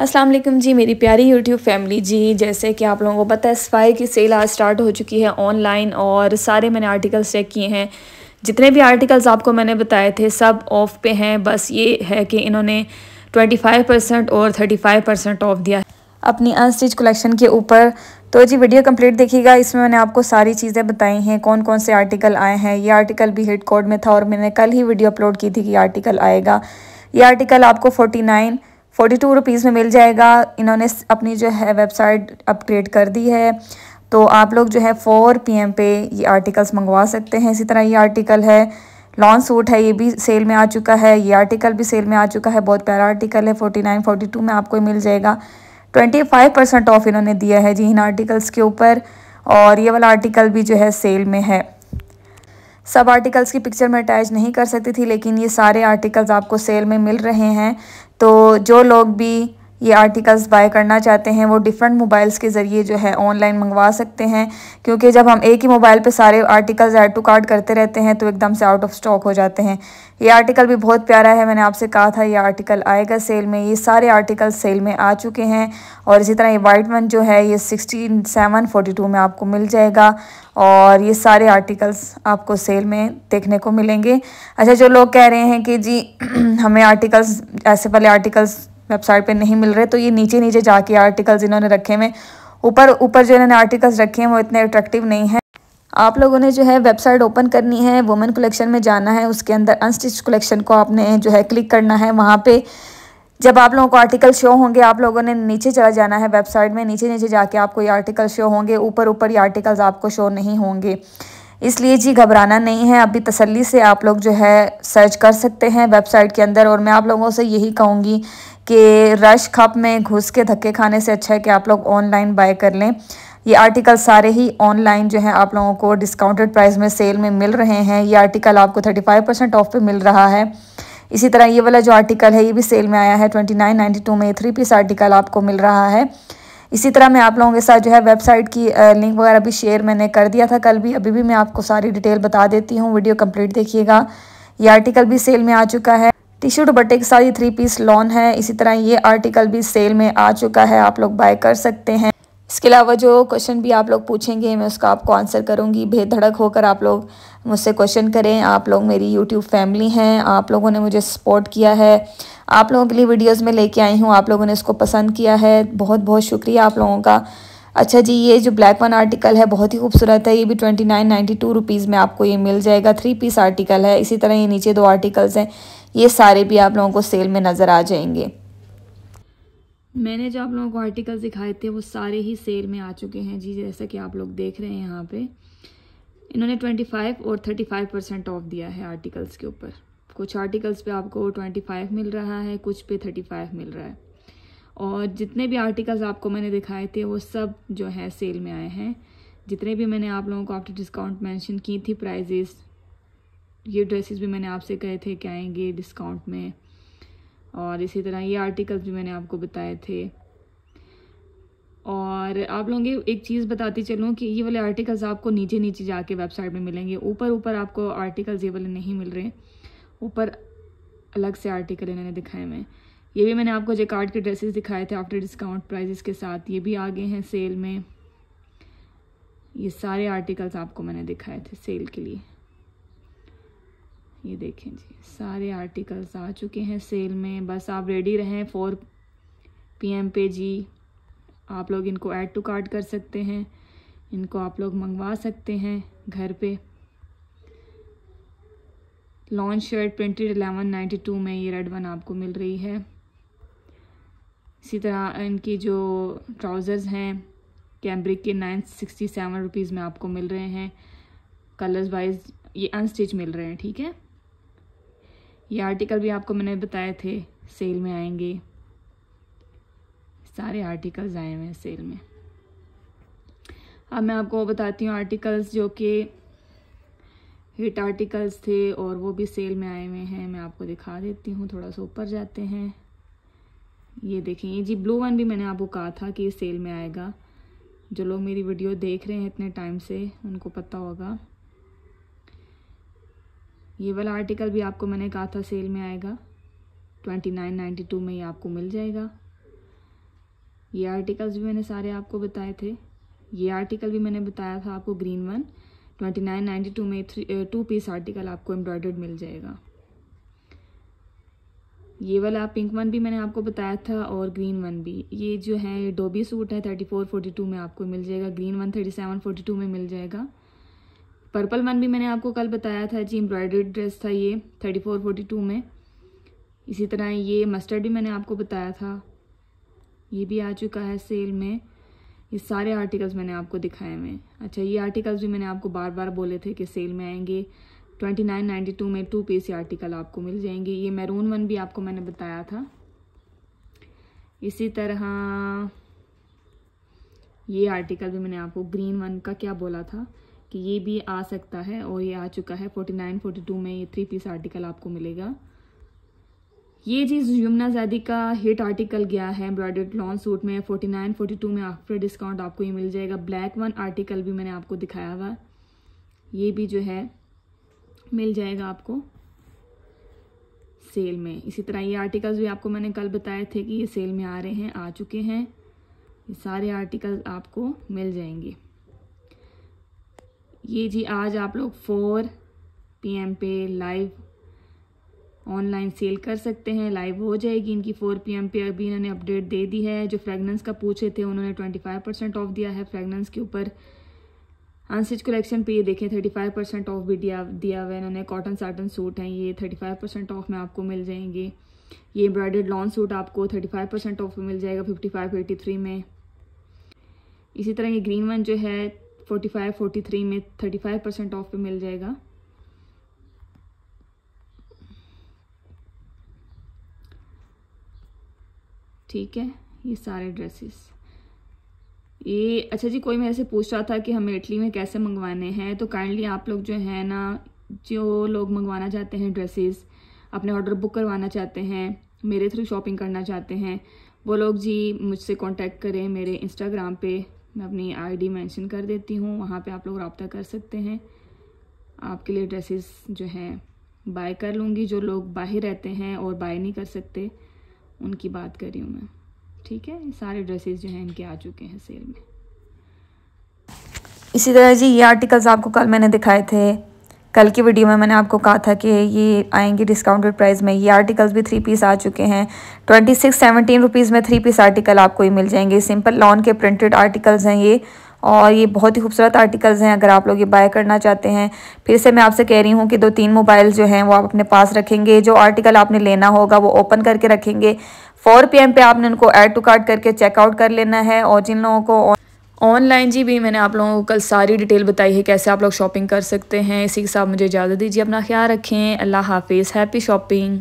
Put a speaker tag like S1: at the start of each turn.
S1: अस्सलाम वालेकुम जी मेरी प्यारी यूट्यूब फैमिली जी जैसे कि आप लोगों को पता है सफाई की सेल आज स्टार्ट हो चुकी है ऑनलाइन और सारे मैंने आर्टिकल्स चेक किए हैं जितने भी आर्टिकल्स आपको मैंने बताए थे सब ऑफ पे हैं बस ये है कि इन्होंने 25 परसेंट और 35 परसेंट ऑफ दिया अपनी अनस्टिच कलेक्शन के ऊपर तो जी वीडियो कंप्लीट देखिएगा इसमें मैंने आपको सारी चीज़ें बताई हैं कौन कौन से आर्टिकल आए हैं ये आर्टिकल भी हिट कोड में था और मैंने कल ही वीडियो अपलोड की थी कि आर्टिकल आएगा ये आर्टिकल आपको forty nine forty two rupees में मिल जाएगा इन्होंने अपनी जो है वेबसाइट अपग्रेड कर दी है तो आप लोग जो है फ़ोर पी एम पे ये आर्टिकल्स मंगवा सकते हैं इसी तरह ये आर्टिकल है लॉन्ग सूट है ये भी सेल में आ चुका है ये आर्टिकल भी सेल में आ चुका है बहुत प्यारा आर्टिकल है फोर्टी नाइन फोर्टी टू में आपको मिल जाएगा ट्वेंटी फाइव परसेंट ऑफ इन्होंने दिया है जी इन आर्टिकल्स के ऊपर और ये वाला आर्टिकल भी जो है सेल में है सब आर्टिकल्स की पिक्चर में अटैच नहीं कर सकती थी लेकिन ये सारे आर्टिकल्स आपको सेल में मिल रहे हैं तो जो लोग भी ये आर्टिकल्स बाय करना चाहते हैं वो डिफरेंट मोबाइल्स के ज़रिए जो है ऑनलाइन मंगवा सकते हैं क्योंकि जब हम एक ही मोबाइल पे सारे आर्टिकल्स ऐड टू कार्ड करते रहते हैं तो एकदम से आउट ऑफ स्टॉक हो जाते हैं ये आर्टिकल भी बहुत प्यारा है मैंने आपसे कहा था ये आर्टिकल आएगा सेल में ये सारे आर्टिकल सेल में आ चुके हैं और इसी तरह ये वाइट वन जो है ये सिक्सटी सेवन फोर्टी टू में आपको मिल जाएगा और ये सारे आर्टिकल्स आपको सेल में देखने को मिलेंगे अच्छा जो लोग कह रहे हैं कि जी हमें आर्टिकल्स ऐसे वाले आर्टिकल्स वेबसाइट पे नहीं मिल रहे तो ये नीचे नीचे जाके आर्टिकल्स इन्होंने रखे हुए ऊपर ऊपर जो इन्होंने आर्टिकल्स रखे हैं वो इतने अट्रैक्टिव नहीं है आप लोगों ने जो है वेबसाइट ओपन करनी है वुमेन कलेक्शन में जाना है उसके अंदर अनस्टिच कलेक्शन को आपने जो है क्लिक करना है वहाँ पे जब आप लोगों को आर्टिकल शो होंगे आप लोगों ने नीचे चला जाना है वेबसाइट में नीचे नीचे जाके आपको ये आर्टिकल शो होंगे ऊपर ऊपर ये आर्टिकल्स आपको शो नहीं होंगे इसलिए जी घबराना नहीं है अभी तसल्ली से आप लोग जो है सर्च कर सकते हैं वेबसाइट के अंदर और मैं आप लोगों से यही कहूँगी कि रश खप में घुस के धक्के खाने से अच्छा है कि आप लोग ऑनलाइन बाय कर लें ये आर्टिकल सारे ही ऑनलाइन जो है आप लोगों को डिस्काउंटेड प्राइस में सेल में मिल रहे हैं ये आर्टिकल आपको 35 परसेंट ऑफ पे मिल रहा है इसी तरह ये वाला जो आर्टिकल है ये भी सेल में आया है 29.92 में थ्री पीस आर्टिकल आपको मिल रहा है इसी तरह मैं आप लोगों के साथ जो है वेबसाइट की लिंक वगैरह भी शेयर मैंने कर दिया था कल भी अभी भी मैं आपको सारी डिटेल बता देती हूँ वीडियो कम्प्लीट देखिएगा ये आर्टिकल भी सेल में आ चुका है टिश्यू दुपट्टे के साथ ये थ्री पीस लॉन है इसी तरह ये आर्टिकल भी सेल में आ चुका है आप लोग बाय कर सकते हैं इसके अलावा जो क्वेश्चन भी आप लोग पूछेंगे मैं उसका आपको आंसर करूंगी बेधड़क होकर आप लोग मुझसे क्वेश्चन करें आप लोग मेरी यूट्यूब फैमिली हैं आप लोगों ने मुझे सपोर्ट किया है आप लोगों के लिए वीडियोस में लेके आई हूँ आप लोगों ने इसको पसंद किया है बहुत बहुत शुक्रिया आप लोगों का अच्छा जी ये जो ब्लैक वन आर्टिकल है बहुत ही खूबसूरत है ये भी twenty nine ninety two rupees में आपको ये मिल जाएगा थ्री पीस आर्टिकल है इसी तरह ये नीचे दो आर्टिकल्स हैं ये सारे भी आप लोगों को सेल में नज़र आ जाएंगे मैंने जो आप लोगों को आर्टिकल्स दिखाए थे वो सारे ही सेल में आ चुके हैं जी जैसा कि आप लोग देख रहे हैं यहाँ पर इन्होंने ट्वेंटी और थर्टी परसेंट ऑफ दिया है आर्टिकल्स के ऊपर कुछ आर्टिकल्स पर आपको ट्वेंटी मिल रहा है कुछ पे थर्टी मिल रहा है और जितने भी आर्टिकल्स आपको मैंने दिखाए थे वो सब जो है सेल में आए हैं जितने भी मैंने आप लोगों को आफ्टर डिस्काउंट मेंशन की थी प्राइजेस ये ड्रेसेस भी मैंने आपसे कहे थे कि आएंगे डिस्काउंट में और इसी तरह ये आर्टिकल्स भी मैंने आपको बताए थे और आप लोगों के एक चीज़ बताती चलूँ कि ये वाले आर्टिकल्स आपको नीचे नीचे जाके वेबसाइट में मिलेंगे ऊपर ऊपर आपको आर्टिकल्स ये वाले नहीं मिल रहे ऊपर अलग से आर्टिकल इन्होंने दिखाए हुए हैं ये भी मैंने आपको जेकार्ड के ड्रेसेस दिखाए थे आफ्टर डिस्काउंट प्राइजेस के साथ ये भी आ गए हैं सेल में ये सारे आर्टिकल्स आपको मैंने दिखाए थे सेल के लिए ये देखें जी सारे आर्टिकल्स आ चुके हैं सेल में बस आप रेडी रहें फोर पीएम पे जी आप लोग इनको ऐड टू कार्ट कर सकते हैं इनको आप लोग मंगवा सकते हैं घर पे launch shirt printed eleven ninety two में ये रेड वन आपको मिल रही है इसी तरह इनकी जो ट्राउज़र्स हैं कैम्ब्रिक के नाइन सिक्सटी सेवन रुपीज़ में आपको मिल रहे हैं कलर्स वाइज ये अनस्टिच मिल रहे हैं ठीक है ये आर्टिकल भी आपको मैंने बताए थे सेल में आएंगे सारे आर्टिकल्स आए हुए हैं सेल में अब मैं आपको बताती हूँ आर्टिकल्स जो कि हिट आर्टिकल्स थे और वो भी सेल में आए हुए हैं मैं आपको दिखा देती हूँ थोड़ा सा ऊपर जाते हैं ये देखें ये जी ब्लू वन भी मैंने आपको कहा था कि ये सेल में आएगा जो लोग मेरी वीडियो देख रहे हैं इतने टाइम से उनको पता होगा ये वाला आर्टिकल भी आपको मैंने कहा था सेल में आएगा ट्वेंटी नाइन नाइन्टी टू में ये आपको मिल जाएगा ये आर्टिकल्स भी मैंने सारे आपको बताए थे ये आर्टिकल भी मैंने बताया था आपको green one twenty nine ninety two में थ्री टू पीस आर्टिकल आपको एम्ब्रॉयडर्ड मिल जाएगा ये वाला पिंक वन भी मैंने आपको बताया था और ग्रीन वन भी ये जो है डोबी सूट है थर्टी फोर फोर्टी टू में आपको मिल जाएगा green one thirty seven forty two में मिल जाएगा पर्पल वन भी मैंने आपको कल बताया था जी एम्ब्रॉयड्रेड ड्रेस था ये थर्टी फोर फोर्टी टू में इसी तरह ये मस्टर्ड भी मैंने आपको बताया था ये भी आ चुका है सेल में ये सारे आर्टिकल्स मैंने आपको दिखाए हुए हैं अच्छा ये आर्टिकल्स भी मैंने आपको बार बार बोले थे कि सेल में आएंगे ट्वेंटी नाइन नाइन्टी टू में टू पीस आर्टिकल आपको मिल जाएंगी ये मैरून वन भी आपको मैंने बताया था इसी तरह ये आर्टिकल भी मैंने आपको ग्रीन वन का क्या बोला था कि ये भी आ सकता है और ये आ चुका है फोर्टी नाइन फोर्टी टू में ये थ्री पीस आर्टिकल आपको मिलेगा ये जी यमुना जैदी का हिट आर्टिकल गया है एम्ब्रॉयडर्ड लॉन्ग सूट में फोर्टी नाइन फोर्टी टू में आफ्टर डिस्काउंट आपको ये मिल जाएगा ब्लैक वन आर्टिकल भी मैंने आपको दिखाया हुआ ये भी जो है मिल जाएगा आपको सेल में इसी तरह ये आर्टिकल्स भी आपको मैंने कल बताए थे कि ये सेल में आ रहे हैं आ चुके हैं ये सारे आर्टिकल्स आपको मिल जाएंगे ये जी आज आप लोग फोर पीएम पे लाइव ऑनलाइन सेल कर सकते हैं लाइव हो जाएगी इनकी फोर पीएम पे अभी इन्होंने अपडेट दे दी है जो फ्रेगनेंस का पूछे थे उन्होंने ट्वेंटी फाइव परसेंट ऑफ दिया है फ्रेगनेंस के ऊपर आंसिज कलेक्शन पे ये देखें 35 परसेंट ऑफ भी दिया दिया हुआ है इन्होंने कॉटन साटन सूट हैं ये 35 परसेंट ऑफ में आपको मिल जाएंगे ये एम्ब्रॉयडर्ड लॉन्ग सूट आपको 35 परसेंट ऑफ में मिल जाएगा थ्री में इसी तरह ये ग्रीन वन जो है 45 43 में 35 परसेंट ऑफ पे मिल जाएगा ठीक है ये सारे ड्रेसेस ये अच्छा जी कोई मेरे से पूछ रहा था कि हमें इटली में कैसे मंगवाने हैं तो काइंडली आप लोग जो है ना जो लोग मंगवाना चाहते हैं ड्रेसेस अपने ऑर्डर बुक करवाना चाहते हैं मेरे थ्रू शॉपिंग करना चाहते हैं वो लोग जी मुझसे कांटेक्ट करें मेरे इंस्टाग्राम पे मैं अपनी आईडी मेंशन कर देती हूँ वहाँ पे आप लोग रबता कर सकते हैं आपके लिए ड्रेसेस जो हैं बाय कर लूँगी जो लोग बाहर रहते हैं और बाय नहीं कर सकते उनकी बात करी हूँ मैं ठीक है ये सारे ड्रेसेस जो हैं इनके आ चुके हैं सेल में इसी तरह जी ये आर्टिकल्स आपको कल मैंने दिखाए थे कल की वीडियो में मैंने आपको कहा था कि ये आएंगे डिस्काउंटेड प्राइस में ये आर्टिकल्स भी थ्री पीस आ चुके हैं ट्वेंटी सिक्स सेवनटीन रुपीज़ में थ्री पीस आर्टिकल आपको ये मिल जाएंगे सिंपल लॉन के प्रिंटेड आर्टिकल्स हैं ये और ये बहुत ही खूबसूरत आर्टिकल्स हैं अगर आप लोग ये बाय करना चाहते हैं फिर से मैं आपसे कह रही हूँ कि दो तीन मोबाइल जो हैं वो आप अपने पास रखेंगे जो आर्टिकल आपने लेना होगा वो ओपन करके रखेंगे फोर पी पे आपने उनको ऐड टू कार्ड करके चेकआउट कर लेना है और जिन लोगों को ऑनलाइन जी भी मैंने आप लोगों को कल सारी डिटेल बताई है कैसे आप लोग शॉपिंग कर सकते हैं इसी के साथ मुझे इजाज़त दीजिए अपना ख्याल रखें अल्लाह हाफिज़ हैप्पी शॉपिंग